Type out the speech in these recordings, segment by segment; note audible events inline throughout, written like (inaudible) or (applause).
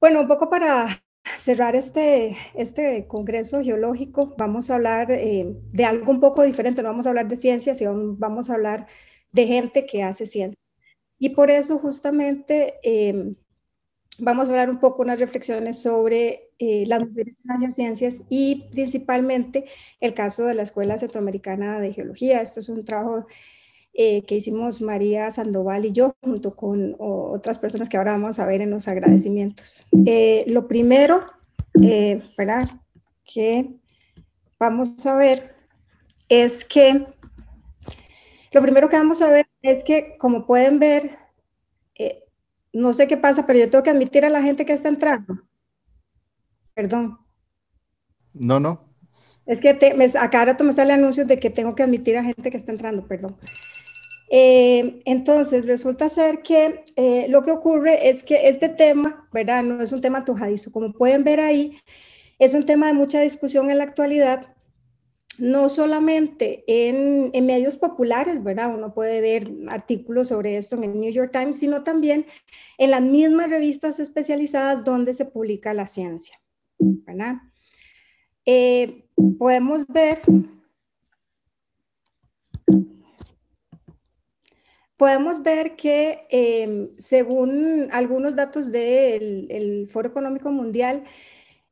Bueno, un poco para cerrar este, este Congreso Geológico, vamos a hablar eh, de algo un poco diferente, no vamos a hablar de ciencias, sino vamos a hablar de gente que hace ciencia. Y por eso justamente em, vamos a hablar un poco unas reflexiones sobre eh, las mujeres en las ciencias y principalmente el caso de la Escuela Centroamericana de Geología. Esto es un trabajo eh, que hicimos María Sandoval y yo, junto con otras personas que ahora vamos a ver en los agradecimientos. Eh, lo primero, eh, Que vamos a ver es que, lo primero que vamos a ver es que, como pueden ver, eh, no sé qué pasa, pero yo tengo que admitir a la gente que está entrando. Perdón. No, no. Es que te, me, a cada rato me sale anuncios de que tengo que admitir a gente que está entrando, perdón. Eh, entonces, resulta ser que eh, lo que ocurre es que este tema, ¿verdad? No es un tema antojadizo, como pueden ver ahí, es un tema de mucha discusión en la actualidad, no solamente en, medios populares, ¿verdad? Uno puede ver artículos sobre esto en el New York Times, sino también en las mismas revistas especializadas donde se publica la ciencia, ¿verdad? Eh, podemos ver podemos ver que em, según algunos datos del Foro Económico Mundial,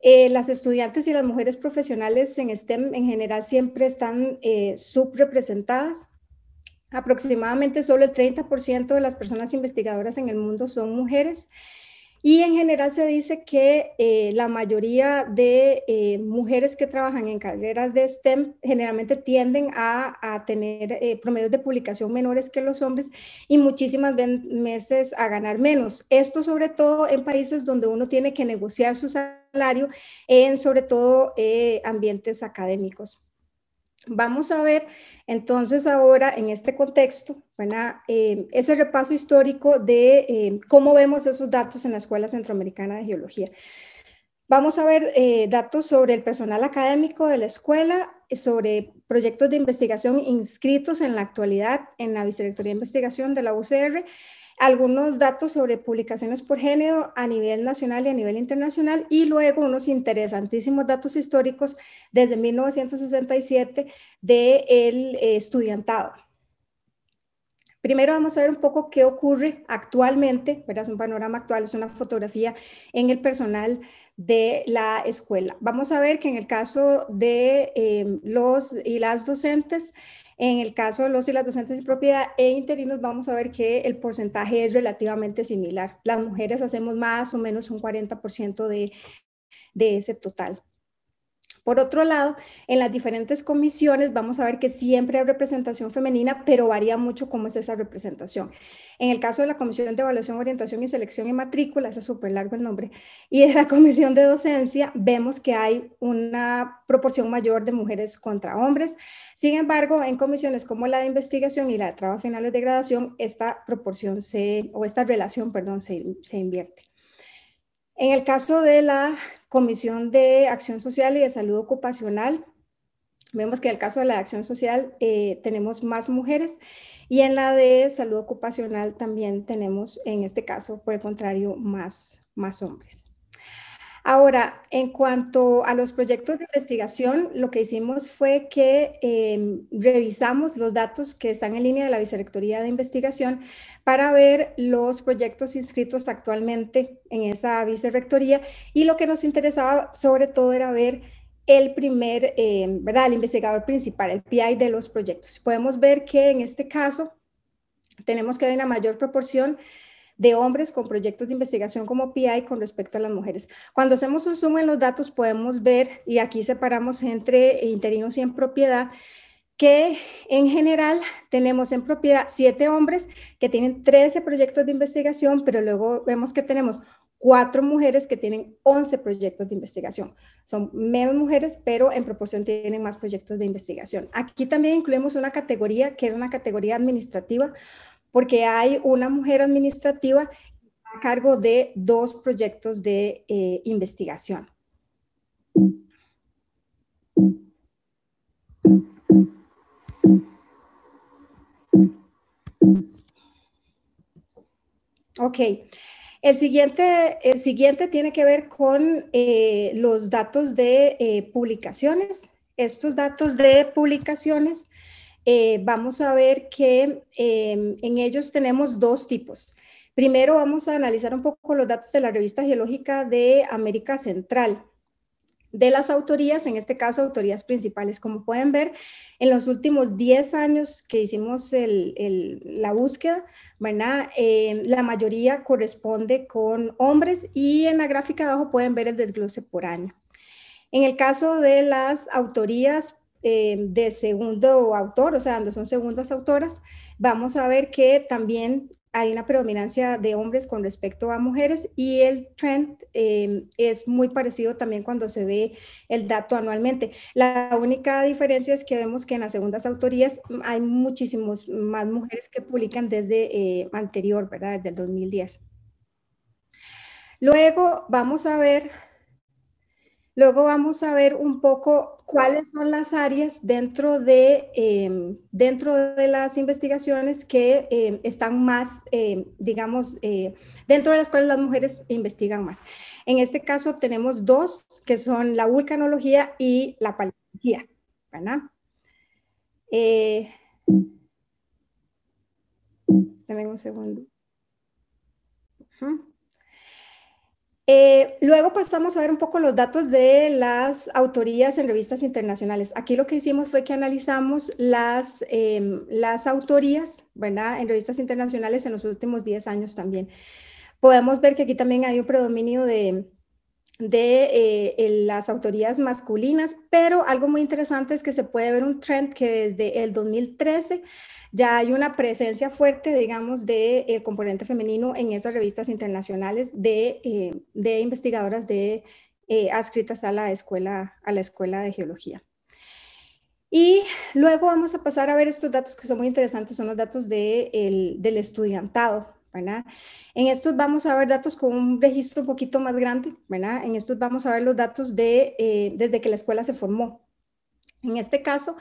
eh, las estudiantes y las mujeres profesionales en STEM en general siempre están eh, subrepresentadas. Aproximadamente solo el 30% de las personas investigadoras en el mundo son mujeres. Y en general se dice que eh, la mayoría de eh, mujeres que trabajan en carreras de STEM generalmente tienden a, tener eh, promedios de publicación menores que los hombres y muchísimas veces a ganar menos. Esto sobre todo en países donde uno tiene que negociar su salario, en sobre todo ambientes académicos. Vamos a ver entonces ahora en este contexto, eh, ese repaso histórico de em, cómo vemos esos datos en la Escuela Centroamericana de Geología. Vamos a ver eh, datos sobre el personal académico de la escuela, eh, sobre proyectos de investigación inscritos en la actualidad en la Vicerrectoría de Investigación de la UCR algunos datos sobre publicaciones por género a nivel nacional y a nivel internacional y luego unos interesantísimos datos históricos desde 1967 del eh, estudiantado. Primero vamos a ver un poco qué ocurre actualmente, ¿verdad? es un panorama actual, es una fotografía en el personal de la escuela. Vamos a ver que en el caso de eh, los y las docentes, en el caso de los y las docentes de propiedad e interinos, vamos a ver que el porcentaje es relativamente similar. Las mujeres hacemos más o menos un 40% de, de ese total. Por otro lado, en las diferentes comisiones vamos a ver que siempre hay representación femenina, pero varía mucho cómo es esa representación. En el caso de la Comisión de Evaluación, Orientación y Selección y Matrícula, es súper largo el nombre, y de la (laughs) Comisión de Docencia, vemos que hay una proporción mayor de mujeres contra hombres. Sin embargo, en comisiones como la de investigación y la de trabajo finales de graduación, esta proporción se, o esta relación, perdón, se invierte. En el caso de la Comisión de Acción Social y de Salud Ocupacional. Vemos que en el caso de la Acción Social eh, tenemos más mujeres y en la de Salud Ocupacional también tenemos, en este caso, por el contrario, más, más hombres. Ahora, en cuanto a los proyectos de investigación, lo que hicimos fue que em, revisamos los datos que están en línea de la Vicerrectoría de Investigación para ver los proyectos inscritos actualmente en esa Vicerrectoría y lo que nos interesaba sobre todo era ver el primer, em, ¿verdad? El investigador principal, el PI de los proyectos. Podemos ver que en este caso tenemos que ver una mayor proporción de hombres con proyectos de investigación como PI con respecto a las mujeres. Cuando hacemos un zoom en los datos podemos ver, y aquí separamos entre interinos y en propiedad, que en general tenemos en propiedad siete hombres que tienen 13 proyectos de investigación, pero luego vemos que tenemos cuatro mujeres que tienen 11 proyectos de investigación. Son menos mujeres, pero en proporción tienen más proyectos de investigación. Aquí también incluimos una categoría que es una categoría administrativa, porque hay una mujer administrativa a cargo de dos proyectos de eh, investigación. Ok. El siguiente, el siguiente tiene que ver con eh, los datos de eh, publicaciones. Estos datos de publicaciones eh, vamos a ver que em, en ellos tenemos dos tipos. Primero vamos a analizar un poco los datos de la revista geológica de América Central de las autorías, en este caso autorías principales. Como pueden ver, en los últimos 10 años que hicimos la búsqueda, ¿verdad? Em, la mayoría corresponde con hombres y en la gráfica abajo pueden ver el desglose por año. En el caso de las autorías Em, de segundo autor, o sea, cuando son segundas autoras, vamos a ver que también hay una predominancia de hombres con respecto a mujeres y el trend em, es muy parecido también cuando se ve el dato anualmente. La única diferencia es que vemos que en las segundas autorías hay muchísimos más mujeres que publican desde eh, anterior, ¿verdad? Desde el 2010. Luego vamos a ver Luego vamos a ver un poco cuáles son las áreas dentro de, em, dentro de las investigaciones que em, están más, em, digamos, eh, dentro de las cuales las mujeres investigan más. En este caso tenemos dos, que son la vulcanología y la paleología. Eh, un segundo. Eh, luego pasamos a ver un poco los datos de las autorías en revistas internacionales. Aquí lo que hicimos fue que analizamos las, em, las autorías ¿verdad? en revistas internacionales en los últimos 10 años también. Podemos ver que aquí también hay un predominio de, de eh, las autoridades masculinas, pero algo muy interesante es que se puede ver un trend que desde el 2013 ya hay una presencia fuerte, digamos, del de eh, componente femenino en esas revistas internacionales de, eh, de investigadoras de, adscritas a la, escuela, a la Escuela de Geología. Y luego vamos a pasar a ver estos datos que son muy interesantes, son los datos del estudiantado. ¿verdad? En estos vamos a ver datos con un registro un poquito más grande, ¿verdad? En estos vamos a ver los datos de, eh, desde que la escuela se formó. En este caso,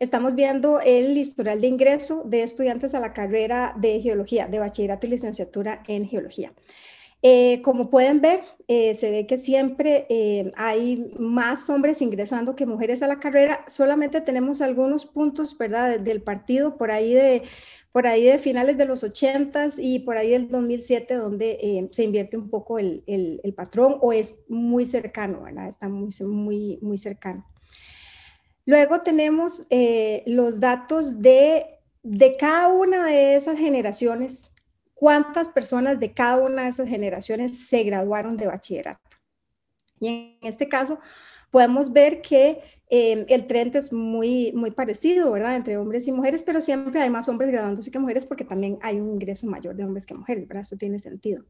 estamos viendo el historial de ingreso de estudiantes a la carrera de geología, de bachillerato y licenciatura en geología. Eh, como pueden ver, eh, se ve que siempre hay más hombres ingresando que mujeres a la carrera. Solamente tenemos algunos puntos, ¿verdad?, del partido por ahí de por ahí de finales de los 80 y por ahí del 2007, donde eh, se invierte un poco el, patrón o es muy cercano, ¿verdad? Está muy, muy, muy cercano. Luego tenemos eh, los datos de, de cada una de esas generaciones, cuántas personas de cada una de esas generaciones se graduaron de bachillerato. Y en este caso podemos ver que Em, el trend es muy, muy parecido, ¿verdad? Entre hombres y mujeres, pero siempre hay más hombres graduándose que mujeres porque también hay un ingreso mayor de hombres que mujeres, ¿verdad? Eso tiene sentido.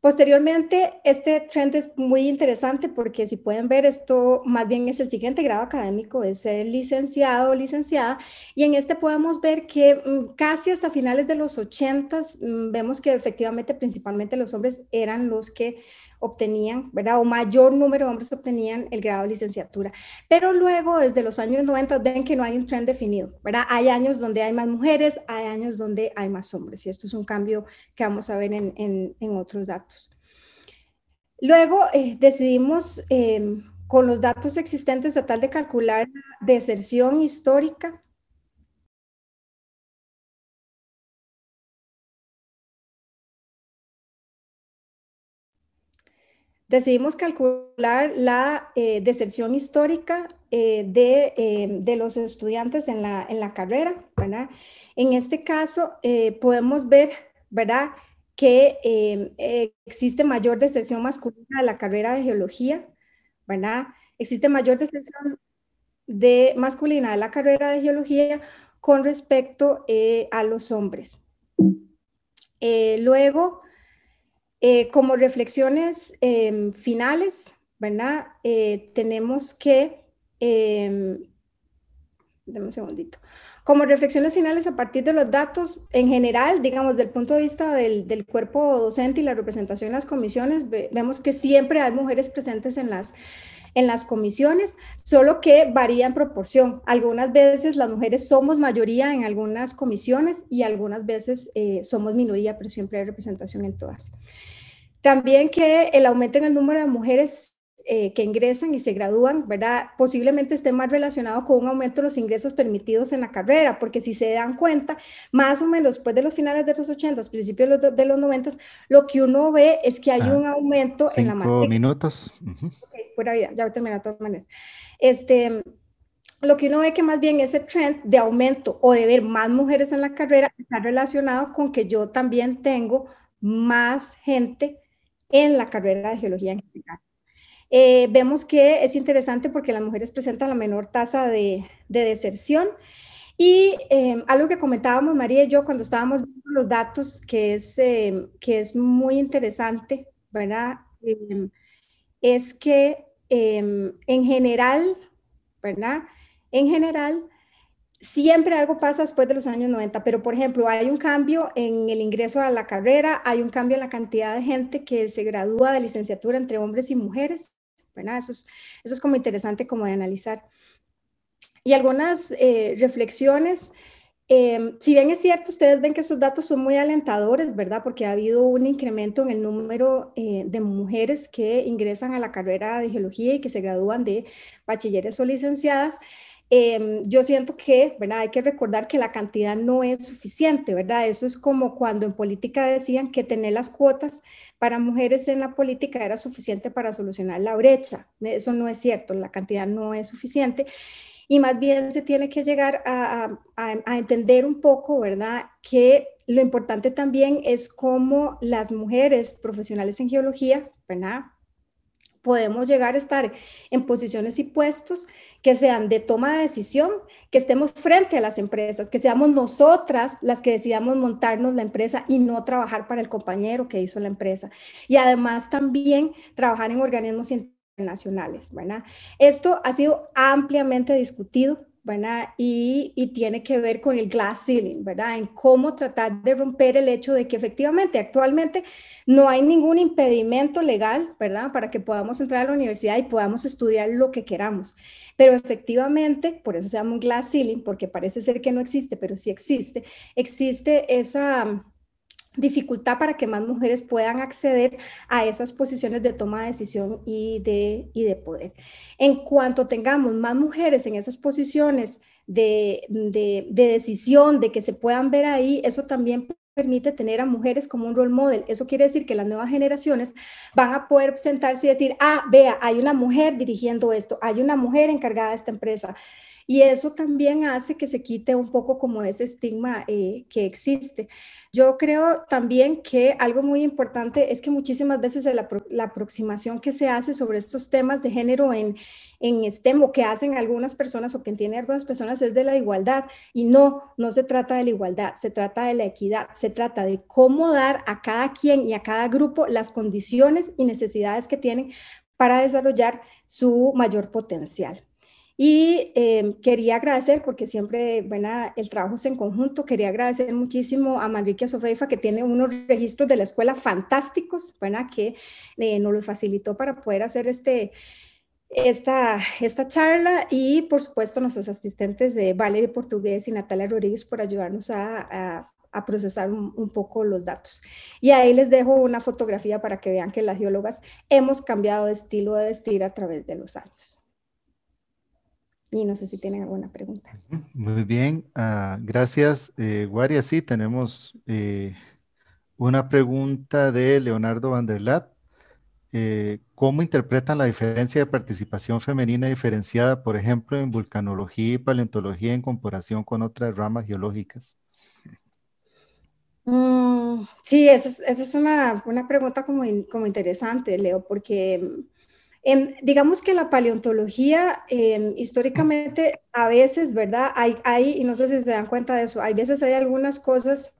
Posteriormente, este trend es muy interesante porque si pueden ver esto, más bien es el siguiente grado académico, es licenciado o licenciada, y en este podemos ver que mm, casi hasta finales de los 80 mm, vemos que efectivamente principalmente los hombres eran los que obtenían, ¿verdad? O mayor número de hombres obtenían el grado de licenciatura. Pero luego, desde los años 90, ven que no hay un trend definido, ¿verdad? Hay años donde hay más mujeres, hay años donde hay más hombres, y esto es un cambio que vamos a ver en, otros datos. Luego eh, decidimos, eh, con los datos existentes, tratar de calcular la deserción histórica decidimos calcular la eh, deserción histórica eh, de, eh, de, los estudiantes en la, en la carrera, ¿verdad? En este caso, podemos ver, ¿verdad? que em, existe mayor deserción masculina de la carrera de geología, ¿verdad? Existe mayor deserción de, masculina de la carrera de geología con respecto a los hombres. luego, eh, como reflexiones em, finales, ¿verdad? Eh, tenemos que, em, dame un segundito, como reflexiones finales a partir de los datos, en general, digamos, del punto de vista del, cuerpo docente y la representación en las comisiones, vemos que siempre hay mujeres presentes en las en las comisiones, solo que varía en proporción. Algunas veces las mujeres somos mayoría en algunas comisiones y algunas veces eh, somos minoría, pero siempre hay representación en todas. También que el aumento en el número de mujeres eh, que ingresan y se gradúan, ¿verdad? Posiblemente esté más relacionado con un aumento en los ingresos permitidos en la carrera, porque si se dan cuenta, más o menos después de los finales de los 80, principios de los, 90, lo que uno ve es que hay ah, un aumento en la matrícula. minutos pura vida, ya voy a todas Este, lo que uno ve que más bien ese trend de aumento o de ver más mujeres en la carrera está relacionado con que yo también tengo más gente en la carrera de geología en general. Eh, vemos que es interesante porque las mujeres presentan la menor tasa de, de deserción. Y em, algo que comentábamos María y yo cuando estábamos viendo los datos, que es, em, que es muy interesante, ¿verdad? Em, es que em, en general, ¿verdad? En general, siempre algo pasa después de los años 90, pero por ejemplo, hay un cambio en el ingreso a la carrera, hay un cambio en la cantidad de gente que se gradúa de licenciatura entre hombres y mujeres, ¿verdad? Eso es, como interesante como de analizar. Y algunas eh, reflexiones Em, si bien es cierto, ustedes ven que esos datos son muy alentadores, ¿verdad? Porque ha habido un incremento en el número eh, de mujeres que ingresan a la carrera de geología y que se gradúan de bachilleres o licenciadas. Em, yo siento que, ¿verdad? Hay que recordar que la cantidad no es suficiente, ¿verdad? Eso es como cuando en política decían que tener las cuotas para mujeres en la política era suficiente para solucionar la brecha. Eso no es cierto, la cantidad no es suficiente y más bien se tiene que llegar a, entender un poco, ¿verdad? Que lo importante también es cómo las mujeres profesionales en geología, ¿verdad? Podemos llegar a estar en posiciones y puestos que sean de toma de decisión, que estemos frente a las empresas, que seamos nosotras las que decidamos montarnos la empresa y no trabajar para el compañero que hizo la empresa. Y además también trabajar en organismos científicos internacionales, ¿verdad? Esto ha sido ampliamente discutido, ¿verdad? Y, y, tiene que ver con el glass ceiling, ¿verdad? En cómo tratar de romper el hecho de que efectivamente actualmente no hay ningún impedimento legal, ¿verdad? Para que podamos entrar a la universidad y podamos estudiar lo que queramos. Pero efectivamente, por eso se llama un glass ceiling, porque parece ser que no existe, pero sí existe, existe esa dificultad para que más mujeres puedan acceder a esas posiciones de toma de decisión y de, y de poder. En cuanto tengamos más mujeres en esas posiciones de, de, de decisión, de que se puedan ver ahí, eso también permite tener a mujeres como un role model. Eso quiere decir que las nuevas generaciones van a poder sentarse y decir, ah, vea, hay una mujer dirigiendo esto, hay una mujer encargada de esta empresa. Y eso también hace que se quite un poco como ese estigma eh, que existe. Yo creo también que algo muy importante es que muchísimas veces la, aproximación que se hace sobre estos temas de género en, en STEM o que hacen algunas personas o que entienden algunas personas es de la igualdad. Y no, no se trata de la igualdad, se trata de la equidad, se trata de cómo dar a cada quien y a cada grupo las condiciones y necesidades que tienen para desarrollar su mayor potencial. Y em, quería agradecer, porque siempre, bueno, el trabajo es en conjunto, quería agradecer muchísimo a Manrique Sofeifa, que tiene unos registros de la escuela fantásticos, bueno, que eh, nos los facilitó para poder hacer este, esta, esta charla y por supuesto nuestros asistentes de de Portugués y Natalia Rodríguez por ayudarnos a, procesar un, poco los datos. Y ahí les dejo una fotografía para que vean que las geólogas hemos cambiado de estilo de vestir a través de los años. Y no sé si tienen alguna pregunta. Muy bien, ah, gracias. Guaria, eh, sí, tenemos eh, una pregunta de Leonardo Vanderlat. Eh, ¿Cómo interpretan la diferencia de participación femenina diferenciada, por ejemplo, en vulcanología y paleontología en comparación con otras ramas geológicas? Mm, sí, esa es, una, pregunta como, como interesante, Leo, porque digamos que la paleontología em, históricamente a veces, ¿verdad? Hay, hay, y no sé si se dan cuenta de eso, hay veces hay algunas cosas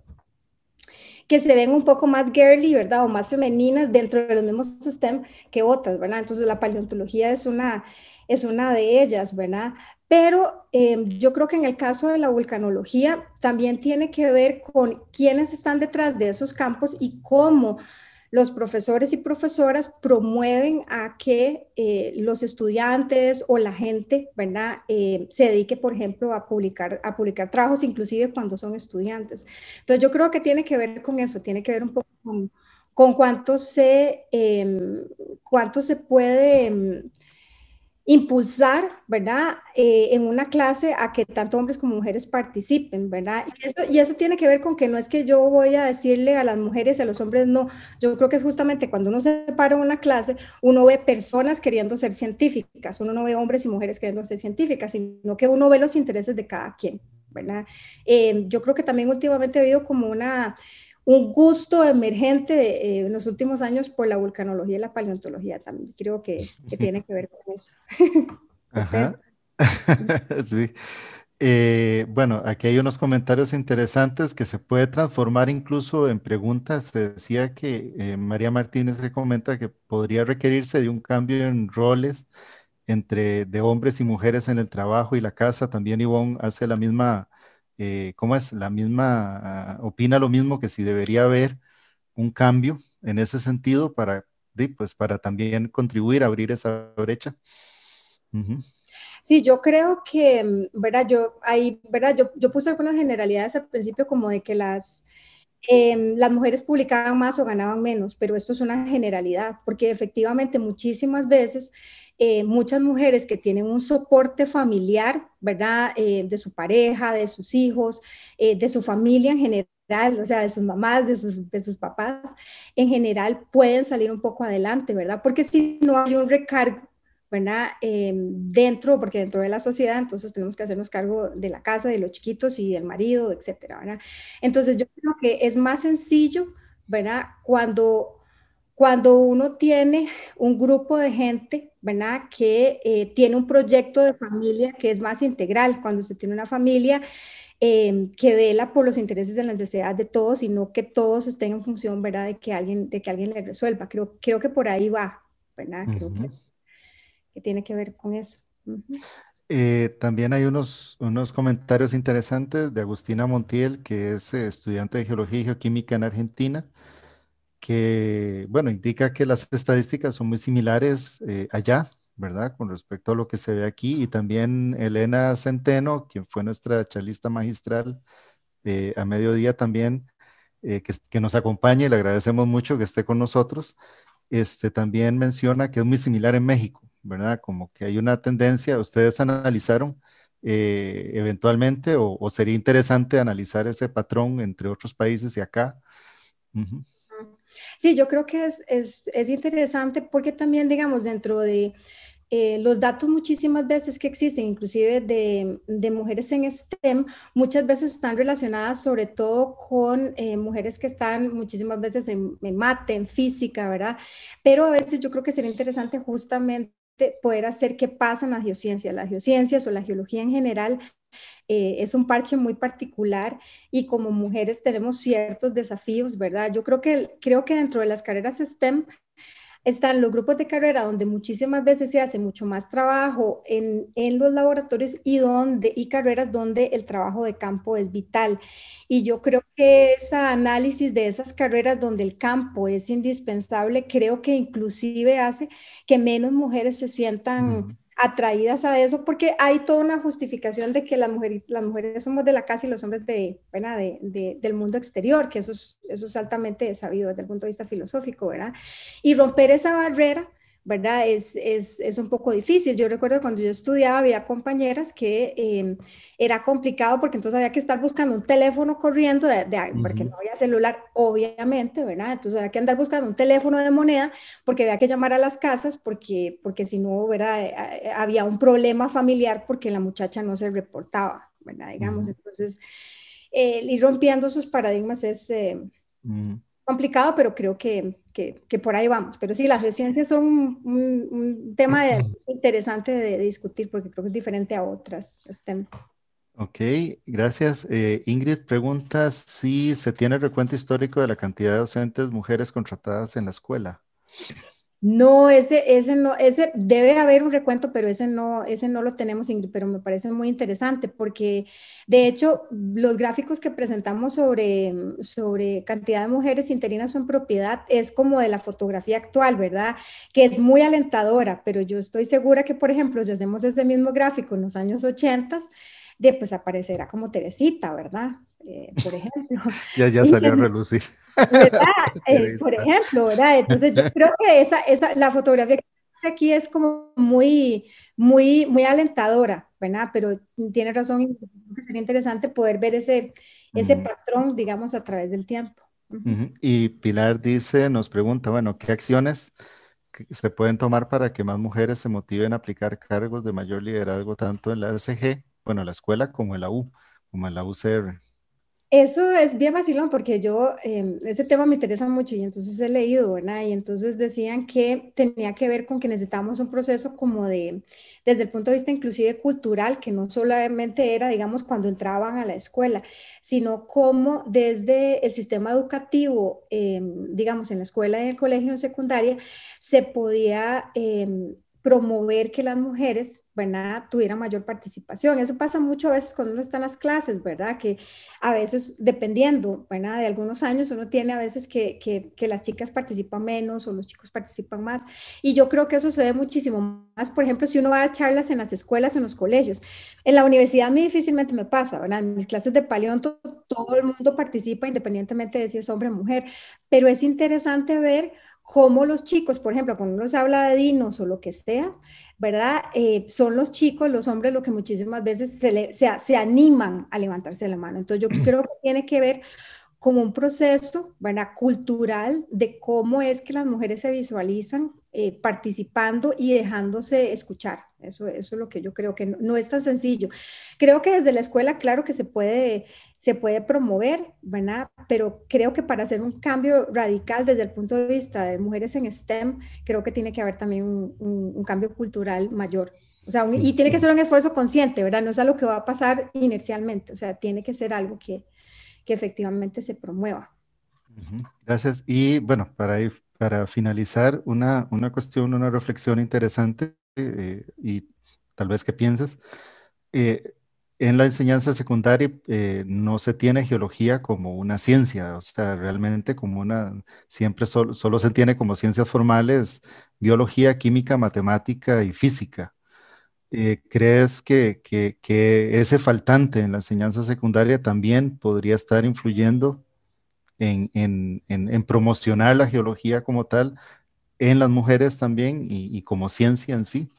que se ven un poco más girly, ¿verdad? O más femeninas dentro de los mismos STEM que otras, ¿verdad? Entonces la paleontología es una, es una de ellas, ¿verdad? Pero em, yo creo que en el caso de la vulcanología también tiene que ver con quiénes están detrás de esos campos y cómo los profesores y profesoras promueven a que eh, los estudiantes o la gente, ¿verdad?, eh, se dedique, por ejemplo, a publicar, a publicar trabajos, inclusive cuando son estudiantes. Entonces, yo creo que tiene que ver con eso, tiene que ver un poco con, con cuánto, se, em, cuánto se puede em, impulsar, ¿verdad? Eh, en una clase a que tanto hombres como mujeres participen, ¿verdad? Y eso, tiene que ver con que no es que yo voy a decirle a las mujeres y a los hombres, no, yo creo que justamente cuando uno se para una clase, uno ve personas queriendo ser científicas, uno no ve hombres y mujeres queriendo ser científicas, sino que uno ve los intereses de cada quien, ¿verdad? Eh, yo creo que también últimamente ha habido como una un gusto emergente eh, en los últimos años por la vulcanología y la paleontología también. Creo que, tiene que ver con eso. (laughs) (laughs) sí. Eh, bueno, aquí hay unos comentarios interesantes que se puede transformar incluso en preguntas. Se decía que eh, María Martínez se comenta que podría requerirse de un cambio en roles entre de hombres y mujeres en el trabajo y la casa. También Ivonne hace la misma eh, ¿cómo es? La misma, ah, opina lo mismo que si debería haber un cambio en ese sentido para, pues, para también contribuir a abrir esa brecha. Sí, yo creo que, mm, ¿verdad? Yo ¿verdad? Yo, yo puse algunas generalidades al principio como de que las Em, las mujeres publicaban más o ganaban menos, pero esto es una generalidad, porque efectivamente muchísimas veces eh, muchas mujeres que tienen un soporte familiar, ¿verdad? Eh, de su pareja, de sus hijos, eh, de su familia en general, o sea, de sus mamás, de sus, de sus papás, en general pueden salir un poco adelante, ¿verdad? Porque si no hay un recargo ¿verdad? Eh, dentro, porque dentro de la sociedad, entonces tenemos que hacernos cargo de la casa, de los chiquitos y del marido, etcétera, ¿verdad? Entonces yo creo que es más sencillo, ¿verdad? Cuando, cuando uno tiene un grupo de gente, ¿verdad? Que eh, tiene un proyecto de familia que es más integral, cuando se tiene una familia eh, que vela por los intereses de la necesidades de todos y no que todos estén en función, ¿verdad? De que alguien, de que alguien le resuelva. Creo, creo que por ahí va, ¿verdad? que tiene que ver con eso. Eh, también hay unos, unos comentarios interesantes de Agustina Montiel, que es eh, estudiante de Geología y Geoquímica en Argentina, que, bueno, indica que las estadísticas son muy similares eh, allá, ¿verdad? Con respecto a lo que se ve aquí. Y también Elena Centeno, quien fue nuestra charlista magistral a mediodía también, que, nos acompaña y le agradecemos mucho que esté con nosotros, este, también menciona que es muy similar en México, ¿verdad? Como que hay una tendencia, ustedes analizaron eh, eventualmente o, sería interesante analizar ese patrón entre otros países y acá. Sí, yo creo que es, es, es, interesante porque también, digamos, dentro de eh, los datos muchísimas veces que existen, inclusive de, de, mujeres en STEM, muchas veces están relacionadas sobre todo con eh, mujeres que están muchísimas veces en, en, mate, en física, ¿verdad? Pero a veces yo creo que sería interesante justamente poder hacer que pasen las geociencias. Las geociencias o la geología en general eh, es un parche muy particular y como mujeres tenemos ciertos desafíos, ¿verdad? Yo creo que, creo que dentro de las carreras STEM están los grupos de carrera donde muchísimas veces se hace mucho más trabajo en, los laboratorios y, donde, y carreras donde el trabajo de campo es vital. Y yo creo que ese análisis de esas carreras donde el campo es indispensable, creo que inclusive hace que menos mujeres se sientan atraídas a eso, porque hay toda una justificación de que las mujeres, las mujeres somos de la casa y los hombres de, del mundo exterior, que eso es, eso es altamente sabido desde el punto de vista filosófico, ¿verdad? Y romper esa barrera ¿verdad? Es, es, es, un poco difícil. Yo recuerdo cuando yo estudiaba había compañeras que em, era complicado porque entonces había que estar buscando un teléfono corriendo, de, porque no había celular, obviamente, ¿verdad? Entonces había que andar buscando un teléfono de moneda porque había que llamar a las casas porque, porque si no, ¿verdad? Eh, eh, había un problema familiar porque la muchacha no se reportaba, ¿verdad? Digamos, entonces, eh, ir rompiendo esos paradigmas es... Em, complicado, pero creo que, por ahí vamos. Pero sí, las ciencias son un, tema interesante de, discutir porque creo que es diferente a otras. Este ok, gracias. Eh, Ingrid pregunta si se tiene recuento histórico de la cantidad de docentes mujeres contratadas en la escuela. No, ese, ese no, ese debe haber un recuento, pero ese no, ese no lo tenemos, pero me parece muy interesante porque de hecho los gráficos que presentamos sobre, mm, sobre cantidad de mujeres interinas en propiedad es como de la fotografía actual, ¿verdad? Que es muy alentadora, pero yo estoy segura que, por ejemplo, si hacemos ese mismo gráfico en los años 80, de pues aparecerá como Teresita, ¿verdad? Eh, por ejemplo. (laughs) ya, ya salió a relucir. (laughs) Eh, por ejemplo, ¿verdad? Entonces yo creo que esa, esa, la fotografía que aquí es como muy, muy, muy alentadora, ¿verdad? Pero tiene razón, que sería interesante poder ver ese, ese patrón, digamos, a través del tiempo. Y Pilar dice, nos pregunta, bueno, ¿qué acciones se pueden tomar para que más mujeres se motiven a aplicar cargos de mayor liderazgo tanto en la SG, bueno, la escuela como en la U, como en la UCR? Eso es bien vacilón porque yo, em, ese tema me interesa mucho y entonces he leído, ¿verdad? Y entonces decían que tenía que ver con que necesitábamos un proceso como de, desde el punto de vista inclusive cultural, que no solamente era, digamos, cuando entraban a la escuela, sino como desde el sistema educativo, em, digamos, en la escuela, en el colegio, en secundaria, se podía... Em, promover que las mujeres, ¿verdad?, tuvieran mayor participación. Eso pasa mucho a veces cuando uno está en las clases, ¿verdad? Que a veces, dependiendo, bueno, de algunos años, uno tiene a veces que, las chicas participan menos o los chicos participan más. Y yo creo que eso sucede muchísimo más, por ejemplo, si uno va a charlas en las escuelas en los colegios. En la universidad a mí difícilmente me pasa, ¿verdad? En mis clases de paleonto todo el mundo participa independientemente de si es hombre o mujer, pero es interesante ver cómo los chicos, por ejemplo, cuando se habla de dinos o lo que sea, ¿verdad? Eh, son los chicos, los hombres, los que muchísimas veces se, se, animan a levantarse la mano. Entonces yo mm. creo que tiene que ver como un proceso, ¿verdad? Cultural de cómo es que las mujeres se visualizan eh, participando y dejándose escuchar. Eso, eso es lo que yo creo que no, es tan sencillo. Creo que desde la escuela, claro que se puede, se puede promover, ¿verdad? Pero creo que para hacer un cambio radical desde el punto de vista de mujeres en STEM, creo que tiene que haber también un, cambio cultural mayor. O sea, y tiene que ser un esfuerzo consciente, ¿verdad? No es algo que va a pasar inercialmente, o sea, tiene que ser algo que, que efectivamente se promueva. Gracias. Y bueno, para ir para finalizar, una, cuestión, una reflexión interesante eh, y tal vez que pienses. Eh, en la enseñanza secundaria eh, no se tiene geología como una ciencia, o sea, realmente como una, siempre solo, se tiene como ciencias formales, biología, química, matemática y física. ¿Crees que, que, ese faltante en la enseñanza secundaria también podría estar influyendo en, en, en, promocionar la geología como tal en las mujeres también y, como ciencia en sí.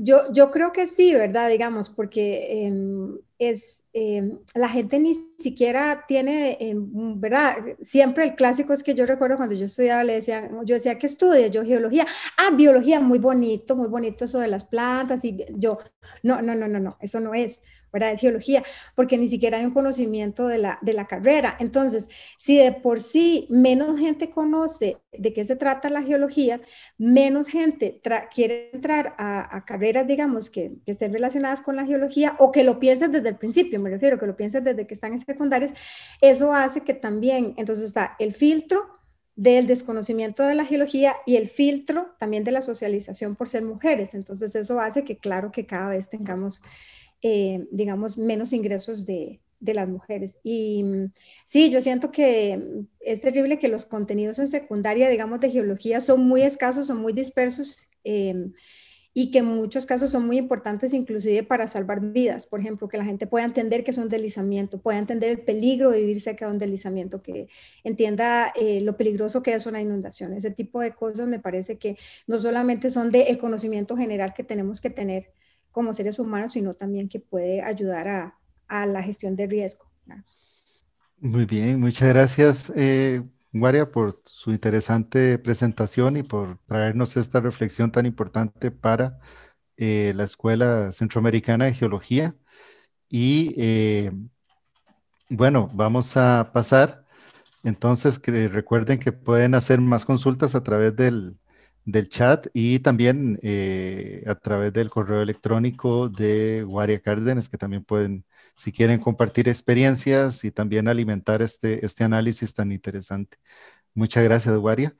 Yo, yo, creo que sí, ¿verdad? Digamos, porque em, es, em, la gente ni siquiera tiene, em, ¿verdad? Siempre el clásico es que yo recuerdo cuando yo estudiaba, le decían, yo decía que estudia, yo geología, ah, biología, muy bonito, muy bonito eso de las plantas, y yo, no, no, no, no, no, eso no es. ¿verdad? De geología, porque ni siquiera hay un conocimiento de la, de la carrera. Entonces, si de por sí menos gente conoce de qué se trata la geología, menos gente quiere entrar a, carreras, digamos, que, que, estén relacionadas con la geología o que lo piensen desde el principio, me refiero, que lo piensen desde que están en secundarias, eso hace que también, entonces está el filtro del desconocimiento de la geología y el filtro también de la socialización por ser mujeres. Entonces eso hace que claro que cada vez tengamos eh, digamos, menos ingresos de, las mujeres. Y mm, sí, yo siento que es terrible que los contenidos en secundaria, digamos, de geología son muy escasos, son muy dispersos em, y que en muchos casos son muy importantes inclusive para salvar vidas. Por ejemplo, que la gente pueda entender que es un deslizamiento, pueda entender el peligro de vivir cerca de un deslizamiento, que entienda eh, lo peligroso que es una inundación. Ese tipo de cosas me parece que no solamente son del conocimiento general que tenemos que tener, como seres humanos, sino también que puede ayudar a, la gestión de riesgo. Muy bien, muchas gracias, Guaria, eh, por su interesante presentación y por traernos esta reflexión tan importante para eh, la Escuela Centroamericana de Geología. Y eh, bueno, vamos a pasar. Entonces, que recuerden que pueden hacer más consultas a través del, del chat y también eh, a través del correo electrónico de Guaria Cárdenas, que también pueden, si quieren, compartir experiencias y también alimentar este, este análisis tan interesante. Muchas gracias, Guaria.